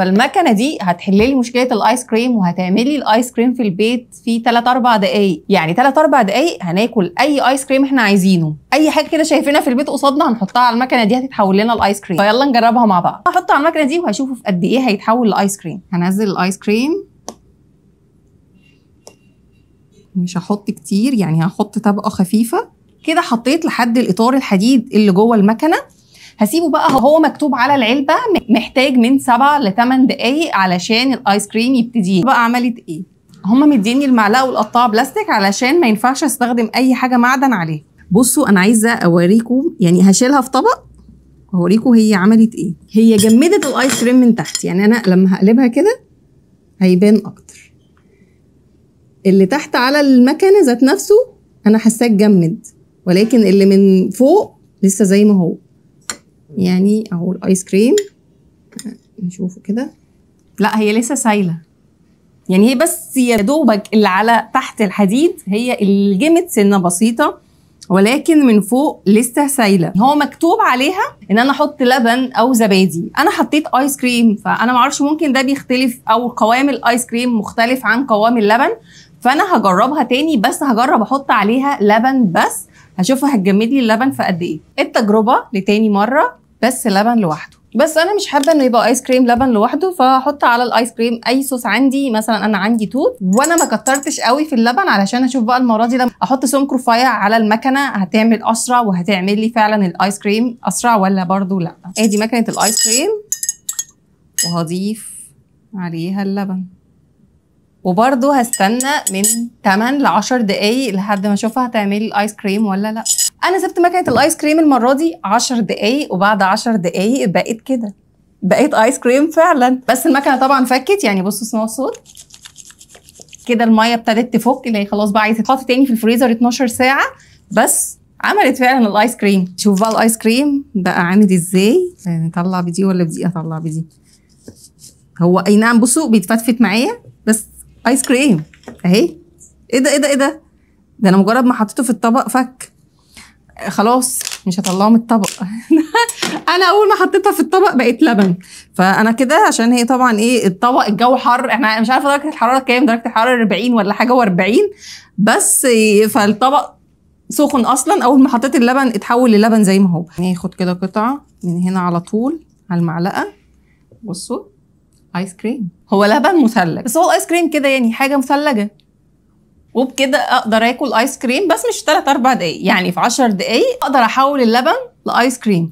فالمكنه دي هتحل لي مشكله الايس كريم وهتعملي الايس كريم في البيت في 3 4 دقائق يعني 3 4 دقائق هناكل اي ايس كريم احنا عايزينه اي حاجه كده شايفينها في البيت قصادنا هنحطها على المكنه دي هتتحول لنا الايس كريم فيلا نجربها مع بعض هحطها على المكنه دي وهشوفه في قد ايه هيتحول لايس كريم هنزل الايس كريم مش هحط كتير يعني هحط طبقه خفيفه كده حطيت لحد الاطار الحديد اللي جوه المكنه هسيبه بقى هو مكتوب على العلبه محتاج من 7 ل 8 دقائق علشان الايس كريم يبتدي بقى عملت ايه هما مديني المعلقه والقطاعه بلاستيك علشان ما ينفعش استخدم اي حاجه معدن عليه بصوا انا عايزه اوريكم يعني هشيلها في طبق واوريكم هي عملت ايه هي جمدت الايس كريم من تحت يعني انا لما هقلبها كده هيبان اكتر اللي تحت على المكنه ذات نفسه انا حاساه اتجمد ولكن اللي من فوق لسه زي ما هو يعني اهو الايس كريم نشوفه كده لا هي لسه سايله يعني هي بس يا دوبك اللي على تحت الحديد هي اللي سنه بسيطه ولكن من فوق لسه سايله هو مكتوب عليها ان انا احط لبن او زبادي انا حطيت ايس كريم فانا معرفش ممكن ده بيختلف او قوام الايس كريم مختلف عن قوام اللبن فانا هجربها تاني بس هجرب احط عليها لبن بس هشوفها هتجمد لي اللبن في قد ايه التجربه لتاني مره بس لبن لوحده بس انا مش حابه انه يبقى ايس كريم لبن لوحده فهحط على الايس كريم اي صوص عندي مثلا انا عندي توت وانا ما كترتش قوي في اللبن علشان اشوف بقى المره دي لما احط سمك رفيع على المكنه هتعمل اسرع وهتعمل لي فعلا الايس كريم اسرع ولا برده لا ادي إيه مكنه الايس كريم وهضيف عليها اللبن وبرده هستنى من 8 ل 10 دقايق لحد ما اشوفها هتعملي الايس كريم ولا لا انا سبت مكنه الايس كريم المره دي 10 دقايق وبعد 10 دقايق بقيت كده بقيت ايس كريم فعلا بس المكنه طبعا فكت يعني بصوا اسمعوا الصوت كده الميه ابتدت تفك اللي هي خلاص بقى عايزه تتحط تاني في الفريزر 12 ساعه بس عملت فعلا الايس كريم شوف بقى الايس كريم بقى عامل ازاي نطلع بدي ولا بدي اطلع بدي هو اي نعم بصوا بيتفتفت معايا بس ايس كريم اهي ايه ده ايه ده ايه ده ده انا مجرد ما حطيته في الطبق فك خلاص مش هطلعه من الطبق انا اول ما حطيتها في الطبق بقت لبن فانا كده عشان هي طبعا ايه الطبق الجو حر احنا مش عارفه درجه الحراره كام درجه الحراره 40 ولا حاجه و40 بس فالطبق سخن اصلا اول ما حطيت اللبن اتحول للبن زي ما هو ناخد كده قطعه من هنا على طول على المعلقه بصوا ايس كريم هو لبن مثلج بس هو الايس كريم كده يعني حاجه مثلجه وبكده اقدر اكل ايس كريم بس مش 3 4 دقايق يعني في 10 دقايق اقدر احول اللبن لايس كريم